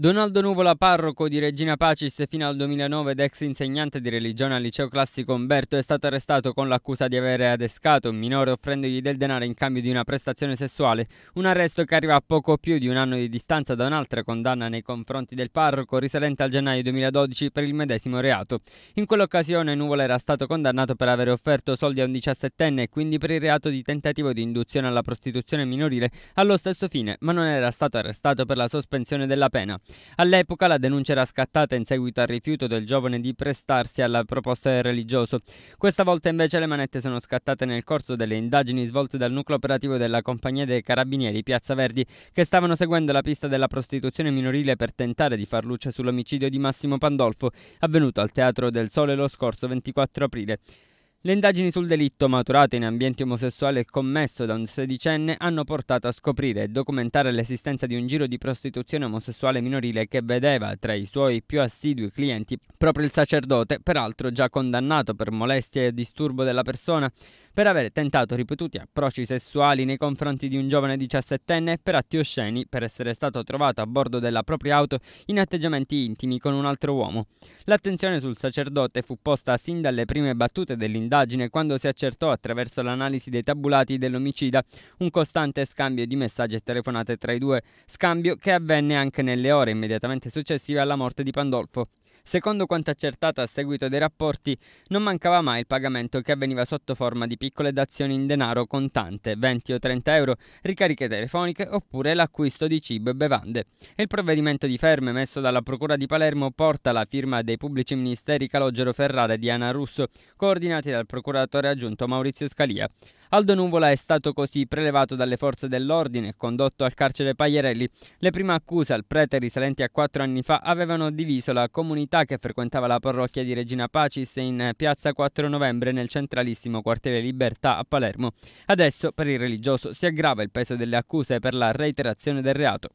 Donaldo Nuvola, parroco di Regina Pacis fino al 2009 ed ex insegnante di religione al liceo classico Umberto, è stato arrestato con l'accusa di aver adescato un minore offrendogli del denaro in cambio di una prestazione sessuale. Un arresto che arriva a poco più di un anno di distanza da un'altra condanna nei confronti del parroco risalente al gennaio 2012 per il medesimo reato. In quell'occasione Nuvola era stato condannato per aver offerto soldi a un diciassettenne e quindi per il reato di tentativo di induzione alla prostituzione minorile allo stesso fine, ma non era stato arrestato per la sospensione della pena. All'epoca la denuncia era scattata in seguito al rifiuto del giovane di prestarsi alla proposta del religioso. Questa volta invece le manette sono scattate nel corso delle indagini svolte dal nucleo operativo della compagnia dei carabinieri Piazza Verdi che stavano seguendo la pista della prostituzione minorile per tentare di far luce sull'omicidio di Massimo Pandolfo avvenuto al Teatro del Sole lo scorso 24 aprile. Le indagini sul delitto maturate in ambiente omosessuale commesso da un sedicenne hanno portato a scoprire e documentare l'esistenza di un giro di prostituzione omosessuale minorile che vedeva tra i suoi più assidui clienti proprio il sacerdote, peraltro già condannato per molestia e disturbo della persona per aver tentato ripetuti approcci sessuali nei confronti di un giovane 17enne e per atti osceni per essere stato trovato a bordo della propria auto in atteggiamenti intimi con un altro uomo. L'attenzione sul sacerdote fu posta sin dalle prime battute dell'indagine quando si accertò attraverso l'analisi dei tabulati dell'omicida un costante scambio di messaggi e telefonate tra i due, scambio che avvenne anche nelle ore immediatamente successive alla morte di Pandolfo. Secondo quanto accertato a seguito dei rapporti, non mancava mai il pagamento che avveniva sotto forma di piccole dazioni in denaro contante, 20 o 30 euro, ricariche telefoniche oppure l'acquisto di cibo e bevande. il provvedimento di ferme messo dalla Procura di Palermo porta la firma dei pubblici ministeri Calogero Ferrara e Diana Russo, coordinati dal procuratore aggiunto Maurizio Scalia. Aldo Nuvola è stato così prelevato dalle forze dell'ordine e condotto al carcere Pagliarelli. Le prime accuse al prete risalenti a quattro anni fa avevano diviso la comunità che frequentava la parrocchia di Regina Pacis in piazza 4 novembre nel centralissimo quartiere Libertà a Palermo. Adesso per il religioso si aggrava il peso delle accuse per la reiterazione del reato.